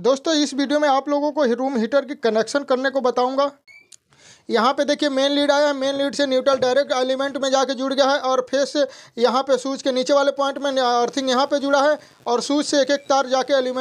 दोस्तों इस वीडियो में आप लोगों को रूम हीटर की कनेक्शन करने को बताऊंगा यहाँ पे देखिए मेन लीड आया है मेन लीड से न्यूट्रल डायरेक्ट एलिमेंट में जाके जुड़ गया है और फेस यहाँ पे सूच के नीचे वाले पॉइंट में अर्थिंग यहाँ पे जुड़ा है और सूच से एक एक तार जाके एलिमेंट